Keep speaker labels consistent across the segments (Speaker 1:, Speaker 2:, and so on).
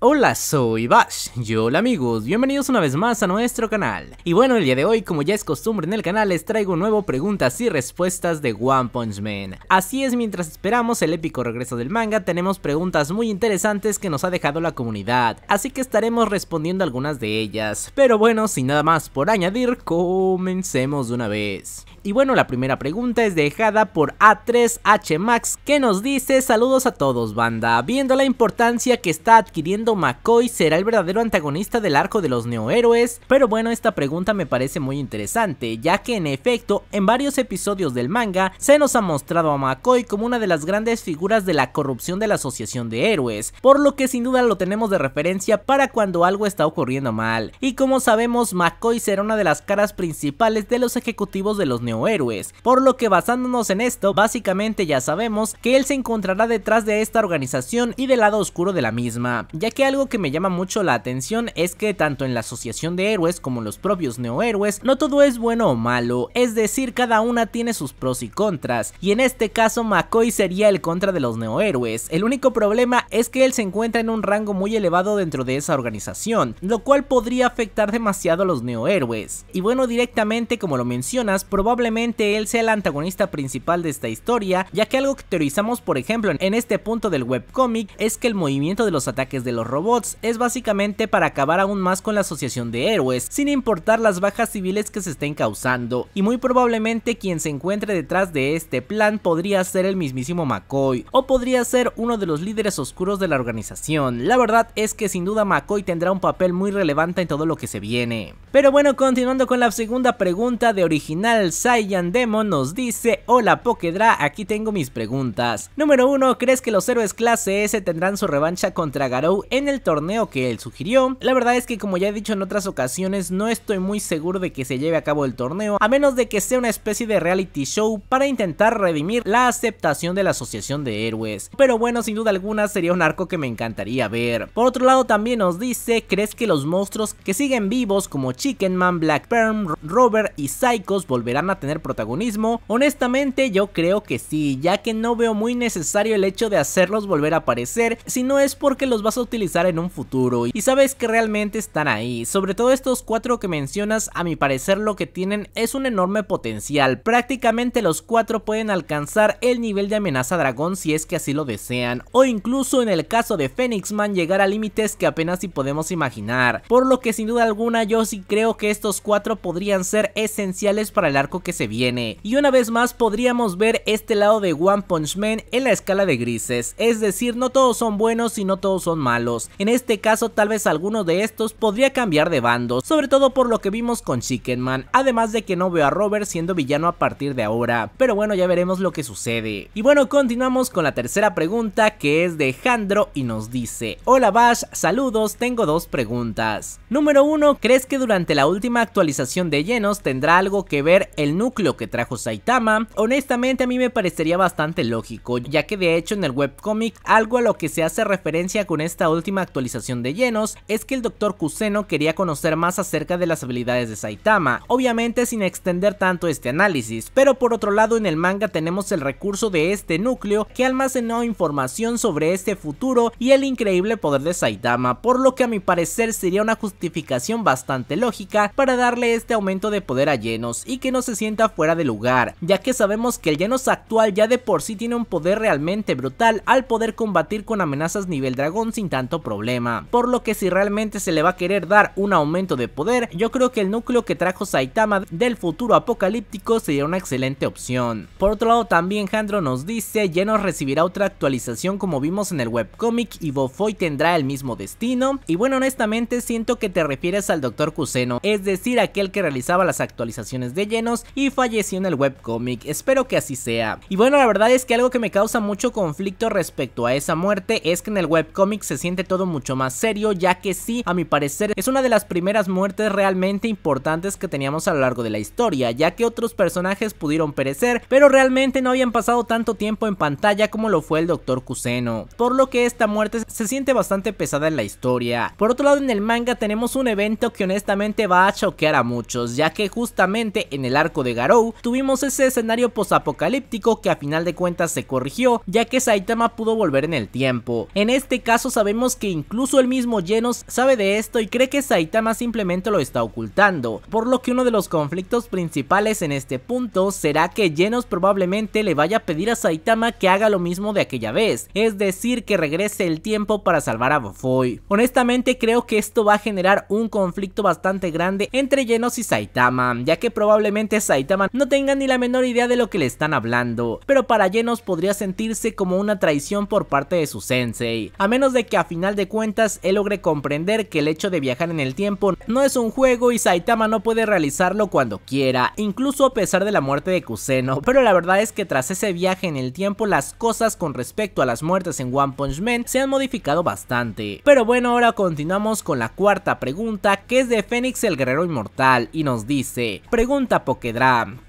Speaker 1: Hola, soy Bash. Yo hola amigos, bienvenidos una vez más a nuestro canal. Y bueno, el día de hoy, como ya es costumbre en el canal, les traigo un nuevo preguntas y respuestas de One Punch Man. Así es, mientras esperamos el épico regreso del manga, tenemos preguntas muy interesantes que nos ha dejado la comunidad, así que estaremos respondiendo algunas de ellas. Pero bueno, sin nada más por añadir, comencemos de una vez. Y bueno, la primera pregunta es dejada por A3H Max que nos dice saludos a todos banda, viendo la importancia que está adquiriendo McCoy será el verdadero antagonista del arco de los neohéroes, pero bueno esta pregunta me parece muy interesante ya que en efecto en varios episodios del manga se nos ha mostrado a McCoy como una de las grandes figuras de la corrupción de la asociación de héroes, por lo que sin duda lo tenemos de referencia para cuando algo está ocurriendo mal, y como sabemos McCoy será una de las caras principales de los ejecutivos de los neohéroes, por lo que basándonos en esto, básicamente ya sabemos que él se encontrará detrás de esta organización y del lado oscuro de la misma, ya que algo que me llama mucho la atención es que tanto en la asociación de héroes como en los propios neohéroes, no todo es bueno o malo, es decir, cada una tiene sus pros y contras, y en este caso McCoy sería el contra de los neohéroes, el único problema es que él se encuentra en un rango muy elevado dentro de esa organización, lo cual podría afectar demasiado a los neohéroes, y bueno directamente como lo mencionas, probablemente probablemente él sea el antagonista principal de esta historia, ya que algo que teorizamos por ejemplo en este punto del webcómic es que el movimiento de los ataques de los robots es básicamente para acabar aún más con la asociación de héroes, sin importar las bajas civiles que se estén causando, y muy probablemente quien se encuentre detrás de este plan podría ser el mismísimo McCoy, o podría ser uno de los líderes oscuros de la organización. La verdad es que sin duda McCoy tendrá un papel muy relevante en todo lo que se viene. Pero bueno, continuando con la segunda pregunta de original, Saiyan Demon nos dice, hola Pokedra, aquí tengo mis preguntas. Número 1, ¿crees que los héroes clase S tendrán su revancha contra Garou en el torneo que él sugirió? La verdad es que como ya he dicho en otras ocasiones, no estoy muy seguro de que se lleve a cabo el torneo, a menos de que sea una especie de reality show para intentar redimir la aceptación de la asociación de héroes. Pero bueno, sin duda alguna sería un arco que me encantaría ver. Por otro lado también nos dice, ¿crees que los monstruos que siguen vivos como Chicken Man, Black Perm, Robert y Psychos volverán a tener protagonismo? Honestamente yo creo que sí, ya que no veo muy necesario el hecho de hacerlos volver a aparecer, si no es porque los vas a utilizar en un futuro y sabes que realmente están ahí. Sobre todo estos cuatro que mencionas, a mi parecer lo que tienen es un enorme potencial, prácticamente los cuatro pueden alcanzar el nivel de amenaza dragón si es que así lo desean, o incluso en el caso de Phoenix Man llegar a límites que apenas si podemos imaginar, por lo que sin duda alguna yo sí creo que estos cuatro podrían ser esenciales para el arco que que se viene. Y una vez más podríamos ver este lado de One Punch Man en la escala de grises, es decir, no todos son buenos y no todos son malos. En este caso tal vez alguno de estos podría cambiar de bando, sobre todo por lo que vimos con Chicken Man, además de que no veo a Robert siendo villano a partir de ahora, pero bueno ya veremos lo que sucede. Y bueno continuamos con la tercera pregunta que es de Jandro y nos dice, hola Bash, saludos, tengo dos preguntas. Número uno ¿crees que durante la última actualización de llenos tendrá algo que ver el núcleo que trajo Saitama, honestamente a mí me parecería bastante lógico, ya que de hecho en el webcomic algo a lo que se hace referencia con esta última actualización de llenos es que el Dr. Kuseno quería conocer más acerca de las habilidades de Saitama, obviamente sin extender tanto este análisis, pero por otro lado en el manga tenemos el recurso de este núcleo que almacenó información sobre este futuro y el increíble poder de Saitama, por lo que a mi parecer sería una justificación bastante lógica para darle este aumento de poder a llenos y que no se sienta fuera de lugar, ya que sabemos que el Genos actual ya de por sí tiene un poder realmente brutal al poder combatir con amenazas nivel dragón sin tanto problema, por lo que si realmente se le va a querer dar un aumento de poder, yo creo que el núcleo que trajo Saitama del futuro apocalíptico sería una excelente opción. Por otro lado también Jandro nos dice, Genos recibirá otra actualización como vimos en el webcomic y Bofoy tendrá el mismo destino, y bueno honestamente siento que te refieres al Dr. Kuseno, es decir aquel que realizaba las actualizaciones de Genos y falleció en el webcomic, espero que así sea. Y bueno, la verdad es que algo que me causa mucho conflicto respecto a esa muerte es que en el webcomic se siente todo mucho más serio, ya que sí, a mi parecer, es una de las primeras muertes realmente importantes que teníamos a lo largo de la historia, ya que otros personajes pudieron perecer, pero realmente no habían pasado tanto tiempo en pantalla como lo fue el Doctor Cuseno, por lo que esta muerte se siente bastante pesada en la historia. Por otro lado, en el manga tenemos un evento que honestamente va a choquear a muchos, ya que justamente en el arco de Garou, tuvimos ese escenario posapocalíptico que a final de cuentas se corrigió, ya que Saitama pudo volver en el tiempo. En este caso sabemos que incluso el mismo Genos sabe de esto y cree que Saitama simplemente lo está ocultando, por lo que uno de los conflictos principales en este punto será que Genos probablemente le vaya a pedir a Saitama que haga lo mismo de aquella vez, es decir que regrese el tiempo para salvar a Bofoy. Honestamente creo que esto va a generar un conflicto bastante grande entre Genos y Saitama, ya que probablemente Saitama no tenga ni la menor idea de lo que le están hablando, pero para Genos podría sentirse como una traición por parte de su sensei, a menos de que a final de cuentas él logre comprender que el hecho de viajar en el tiempo no es un juego y Saitama no puede realizarlo cuando quiera, incluso a pesar de la muerte de Kuseno, pero la verdad es que tras ese viaje en el tiempo las cosas con respecto a las muertes en One Punch Man se han modificado bastante. Pero bueno, ahora continuamos con la cuarta pregunta que es de Fénix el Guerrero Inmortal y nos dice, pregunta Pokédex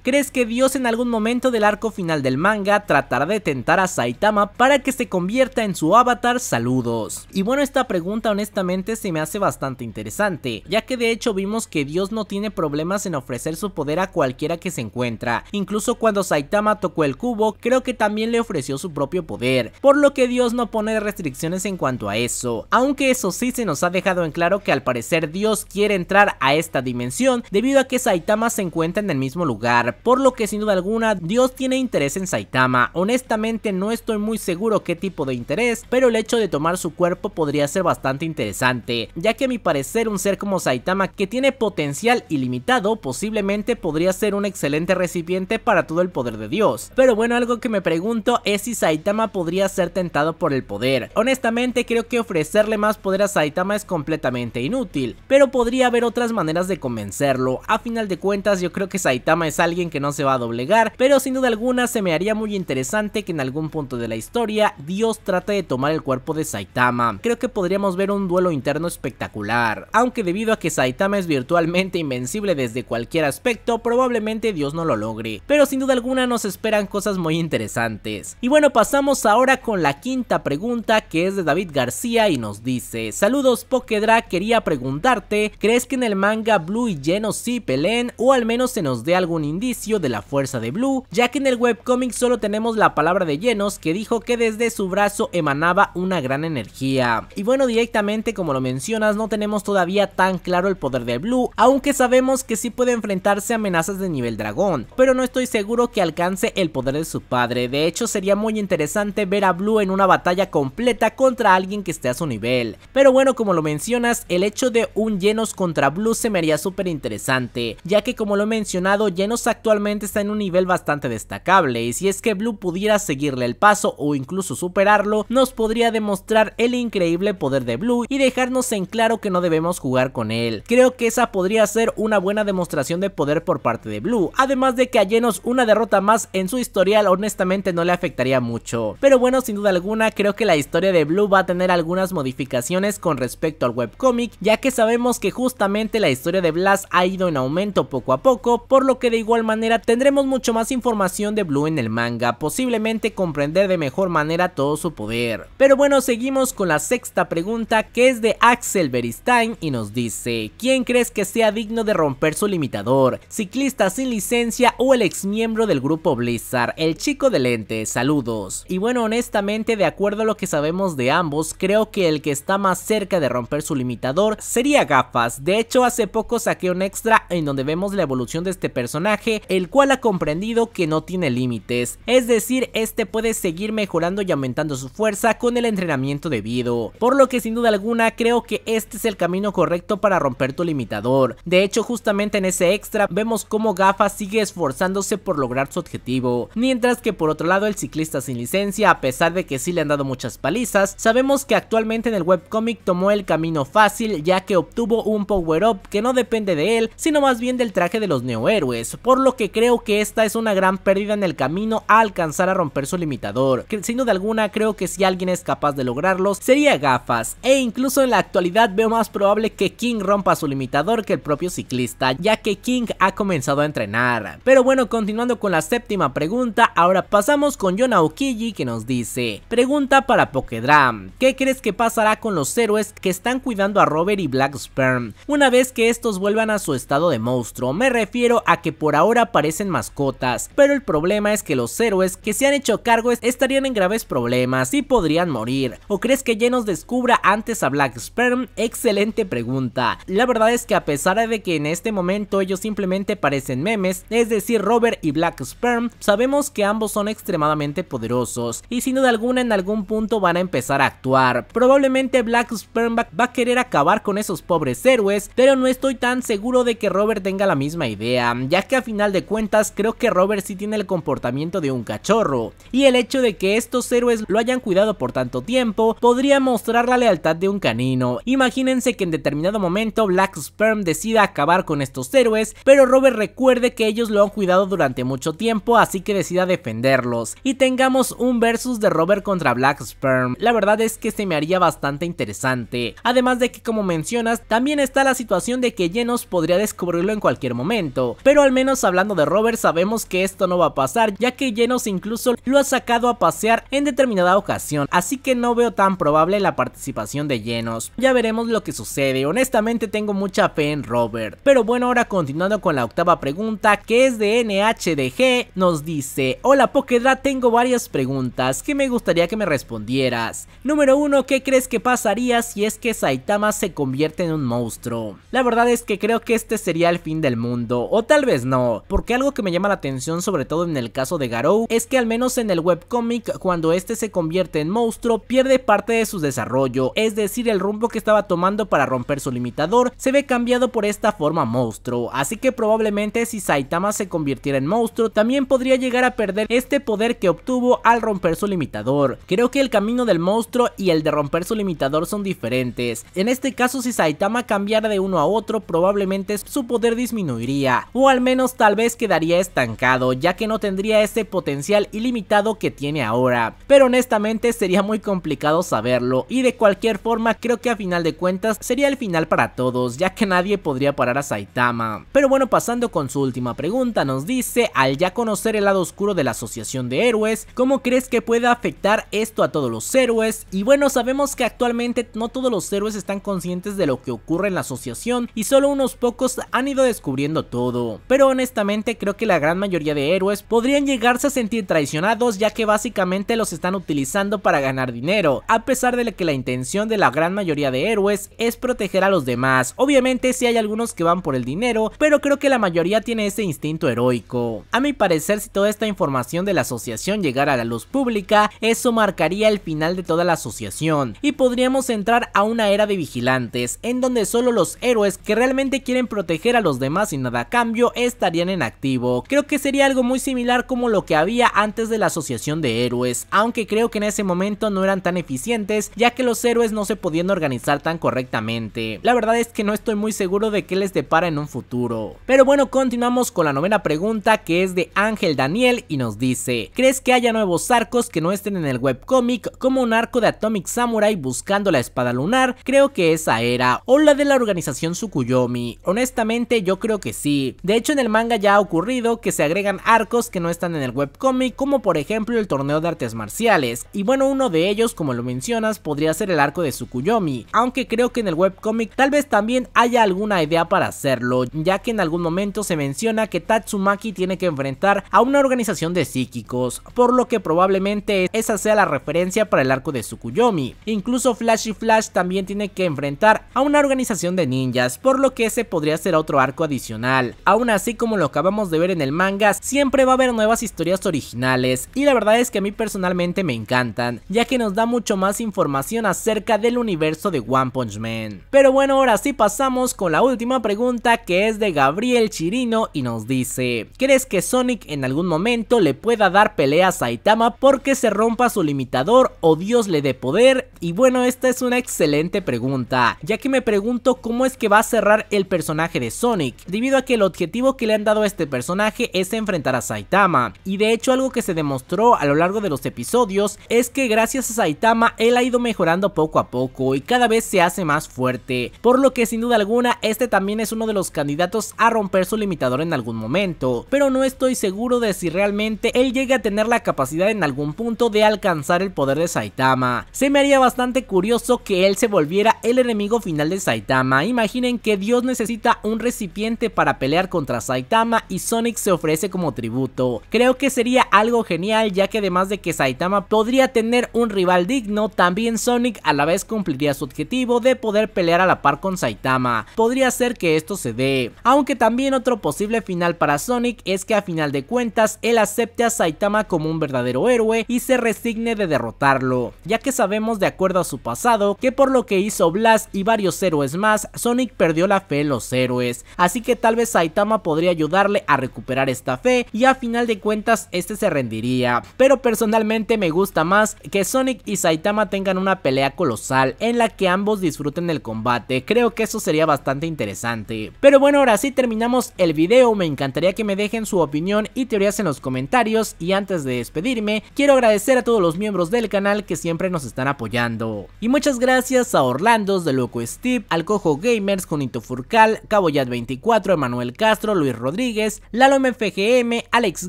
Speaker 1: ¿Crees que Dios en algún momento del arco final del manga tratará de tentar a Saitama para que se convierta en su avatar? Saludos. Y bueno, esta pregunta honestamente se me hace bastante interesante, ya que de hecho vimos que Dios no tiene problemas en ofrecer su poder a cualquiera que se encuentra. Incluso cuando Saitama tocó el cubo, creo que también le ofreció su propio poder, por lo que Dios no pone restricciones en cuanto a eso. Aunque eso sí se nos ha dejado en claro que al parecer Dios quiere entrar a esta dimensión debido a que Saitama se encuentra en el mismo lugar, por lo que sin duda alguna Dios tiene interés en Saitama. Honestamente no estoy muy seguro qué tipo de interés, pero el hecho de tomar su cuerpo podría ser bastante interesante, ya que a mi parecer un ser como Saitama que tiene potencial ilimitado posiblemente podría ser un excelente recipiente para todo el poder de Dios. Pero bueno, algo que me pregunto es si Saitama podría ser tentado por el poder. Honestamente creo que ofrecerle más poder a Saitama es completamente inútil, pero podría haber otras maneras de convencerlo. A final de cuentas yo creo que Saitama Saitama es alguien que no se va a doblegar, pero sin duda alguna se me haría muy interesante que en algún punto de la historia Dios trate de tomar el cuerpo de Saitama. Creo que podríamos ver un duelo interno espectacular, aunque debido a que Saitama es virtualmente invencible desde cualquier aspecto, probablemente Dios no lo logre, pero sin duda alguna nos esperan cosas muy interesantes. Y bueno, pasamos ahora con la quinta pregunta que es de David García y nos dice, saludos Pokedra, quería preguntarte, ¿crees que en el manga Blue y Geno sí peleen o al menos se nos dé algún indicio de la fuerza de Blue, ya que en el webcomic solo tenemos la palabra de Llenos que dijo que desde su brazo emanaba una gran energía. Y bueno, directamente como lo mencionas, no tenemos todavía tan claro el poder de Blue, aunque sabemos que sí puede enfrentarse a amenazas de nivel dragón, pero no estoy seguro que alcance el poder de su padre, de hecho sería muy interesante ver a Blue en una batalla completa contra alguien que esté a su nivel. Pero bueno, como lo mencionas, el hecho de un Llenos contra Blue se me haría súper interesante, ya que como lo he mencionado, Genos actualmente está en un nivel bastante destacable y si es que Blue pudiera seguirle el paso o incluso superarlo, nos podría demostrar el increíble poder de Blue y dejarnos en claro que no debemos jugar con él. Creo que esa podría ser una buena demostración de poder por parte de Blue, además de que a Genos una derrota más en su historial honestamente no le afectaría mucho. Pero bueno, sin duda alguna creo que la historia de Blue va a tener algunas modificaciones con respecto al webcomic, ya que sabemos que justamente la historia de Blas ha ido en aumento poco a poco, por lo que de igual manera tendremos mucho más información de Blue en el manga, posiblemente comprender de mejor manera todo su poder. Pero bueno, seguimos con la sexta pregunta que es de Axel Beristain y nos dice, ¿quién crees que sea digno de romper su limitador? ¿Ciclista sin licencia o el ex miembro del grupo Blizzard, el chico de lentes, Saludos. Y bueno, honestamente, de acuerdo a lo que sabemos de ambos, creo que el que está más cerca de romper su limitador sería Gafas. De hecho, hace poco saqué un extra en donde vemos la evolución de este personaje personaje, el cual ha comprendido que no tiene límites, es decir, este puede seguir mejorando y aumentando su fuerza con el entrenamiento debido, por lo que sin duda alguna creo que este es el camino correcto para romper tu limitador, de hecho justamente en ese extra vemos cómo Gafa sigue esforzándose por lograr su objetivo, mientras que por otro lado el ciclista sin licencia, a pesar de que sí le han dado muchas palizas, sabemos que actualmente en el webcomic tomó el camino fácil ya que obtuvo un power-up que no depende de él, sino más bien del traje de los Neoheros por lo que creo que esta es una gran pérdida en el camino a alcanzar a romper su limitador. Sin duda alguna creo que si alguien es capaz de lograrlo sería Gafas e incluso en la actualidad veo más probable que King rompa su limitador que el propio ciclista ya que King ha comenzado a entrenar. Pero bueno continuando con la séptima pregunta ahora pasamos con John Okiji que nos dice pregunta para PokéDram, ¿qué crees que pasará con los héroes que están cuidando a Robert y Black Sperm una vez que estos vuelvan a su estado de monstruo? Me refiero a que por ahora parecen mascotas, pero el problema es que los héroes que se han hecho cargo estarían en graves problemas y podrían morir. ¿O crees que nos descubra antes a Black Sperm? Excelente pregunta. La verdad es que a pesar de que en este momento ellos simplemente parecen memes, es decir Robert y Black Sperm, sabemos que ambos son extremadamente poderosos y sin duda alguna en algún punto van a empezar a actuar. Probablemente Black Sperm va a querer acabar con esos pobres héroes, pero no estoy tan seguro de que Robert tenga la misma idea, ya que a final de cuentas creo que Robert sí tiene el comportamiento de un cachorro, y el hecho de que estos héroes lo hayan cuidado por tanto tiempo podría mostrar la lealtad de un canino. Imagínense que en determinado momento Black Sperm decida acabar con estos héroes, pero Robert recuerde que ellos lo han cuidado durante mucho tiempo, así que decida defenderlos, y tengamos un versus de Robert contra Black Sperm. La verdad es que se me haría bastante interesante, además de que como mencionas, también está la situación de que Genos podría descubrirlo en cualquier momento, pero al menos hablando de Robert sabemos que esto no va a pasar ya que Genos incluso lo ha sacado a pasear en determinada ocasión, así que no veo tan probable la participación de Genos. Ya veremos lo que sucede, honestamente tengo mucha fe en Robert. Pero bueno, ahora continuando con la octava pregunta que es de NHDG, nos dice, hola Pokedra, tengo varias preguntas que me gustaría que me respondieras. Número 1, ¿qué crees que pasaría si es que Saitama se convierte en un monstruo? La verdad es que creo que este sería el fin del mundo, o tal vez no. Porque algo que me llama la atención, sobre todo en el caso de Garou, es que al menos en el webcomic, cuando este se convierte en monstruo, pierde parte de su desarrollo, es decir, el rumbo que estaba tomando para romper su limitador, se ve cambiado por esta forma monstruo. Así que probablemente si Saitama se convirtiera en monstruo, también podría llegar a perder este poder que obtuvo al romper su limitador. Creo que el camino del monstruo y el de romper su limitador son diferentes. En este caso, si Saitama cambiara de uno a otro, probablemente su poder disminuiría, o al menos tal vez quedaría estancado, ya que no tendría ese potencial ilimitado que tiene ahora. Pero honestamente sería muy complicado saberlo, y de cualquier forma creo que a final de cuentas sería el final para todos, ya que nadie podría parar a Saitama. Pero bueno, pasando con su última pregunta, nos dice, al ya conocer el lado oscuro de la Asociación de Héroes, ¿cómo crees que pueda afectar esto a todos los héroes? Y bueno, sabemos que actualmente no todos los héroes están conscientes de lo que ocurre en la asociación y solo unos pocos han ido descubriendo todo pero honestamente creo que la gran mayoría de héroes podrían llegarse a sentir traicionados ya que básicamente los están utilizando para ganar dinero, a pesar de que la intención de la gran mayoría de héroes es proteger a los demás, obviamente si hay algunos que van por el dinero, pero creo que la mayoría tiene ese instinto heroico. A mi parecer si toda esta información de la asociación llegara a la luz pública, eso marcaría el final de toda la asociación y podríamos entrar a una era de vigilantes, en donde solo los héroes que realmente quieren proteger a los demás sin nada a cambio estarían en activo. Creo que sería algo muy similar como lo que había antes de la asociación de héroes, aunque creo que en ese momento no eran tan eficientes ya que los héroes no se podían organizar tan correctamente. La verdad es que no estoy muy seguro de qué les depara en un futuro. Pero bueno, continuamos con la novena pregunta que es de Ángel Daniel y nos dice, ¿crees que haya nuevos arcos que no estén en el webcomic como un arco de Atomic Samurai buscando la espada lunar? Creo que esa era, o la de la organización Sukuyomi. Honestamente yo creo que sí. De hecho en el manga ya ha ocurrido que se agregan arcos que no están en el webcomic como por ejemplo el torneo de artes marciales y bueno uno de ellos como lo mencionas podría ser el arco de Tsukuyomi, aunque creo que en el webcomic tal vez también haya alguna idea para hacerlo ya que en algún momento se menciona que Tatsumaki tiene que enfrentar a una organización de psíquicos, por lo que probablemente esa sea la referencia para el arco de Tsukuyomi, incluso Flashy Flash también tiene que enfrentar a una organización de ninjas por lo que ese podría ser otro arco adicional, aún así así como lo acabamos de ver en el manga, siempre va a haber nuevas historias originales y la verdad es que a mí personalmente me encantan, ya que nos da mucho más información acerca del universo de One Punch Man. Pero bueno, ahora sí pasamos con la última pregunta que es de Gabriel Chirino y nos dice, ¿crees que Sonic en algún momento le pueda dar peleas a Saitama porque se rompa su limitador o Dios le dé poder? Y bueno, esta es una excelente pregunta, ya que me pregunto cómo es que va a cerrar el personaje de Sonic, debido a que el objetivo que le han dado a este personaje es enfrentar a Saitama, y de hecho algo que se demostró a lo largo de los episodios es que gracias a Saitama él ha ido mejorando poco a poco y cada vez se hace más fuerte, por lo que sin duda alguna este también es uno de los candidatos a romper su limitador en algún momento, pero no estoy seguro de si realmente él llegue a tener la capacidad en algún punto de alcanzar el poder de Saitama. Se me haría bastante curioso que él se volviera el enemigo final de Saitama, imaginen que Dios necesita un recipiente para pelear con Saitama y Sonic se ofrece como tributo. Creo que sería algo genial ya que además de que Saitama podría tener un rival digno, también Sonic a la vez cumpliría su objetivo de poder pelear a la par con Saitama. Podría ser que esto se dé. Aunque también otro posible final para Sonic es que a final de cuentas él acepte a Saitama como un verdadero héroe y se resigne de derrotarlo, ya que sabemos de acuerdo a su pasado que por lo que hizo Blast y varios héroes más, Sonic perdió la fe en los héroes, así que tal vez Saitama podría ayudarle a recuperar esta fe y a final de cuentas este se rendiría. Pero personalmente me gusta más que Sonic y Saitama tengan una pelea colosal en la que ambos disfruten el combate, creo que eso sería bastante interesante. Pero bueno, ahora sí terminamos el video, me encantaría que me dejen su opinión y teorías en los comentarios y antes de despedirme, quiero agradecer a todos los miembros del canal que siempre nos están apoyando. Y muchas gracias a Orlandos, de Loco Steve, Cojo Gamers, Junito Furcal, Caboyat24, Emanuel Castro, Luis Rodríguez, Lalo MFGM, Alex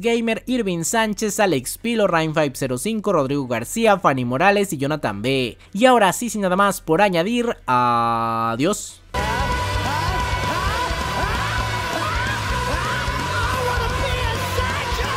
Speaker 1: Gamer, Irving Sánchez, Alex Pilo, Rain505, Rodrigo García, Fanny Morales y Jonathan B. Y ahora sí, sin nada más por añadir, adiós.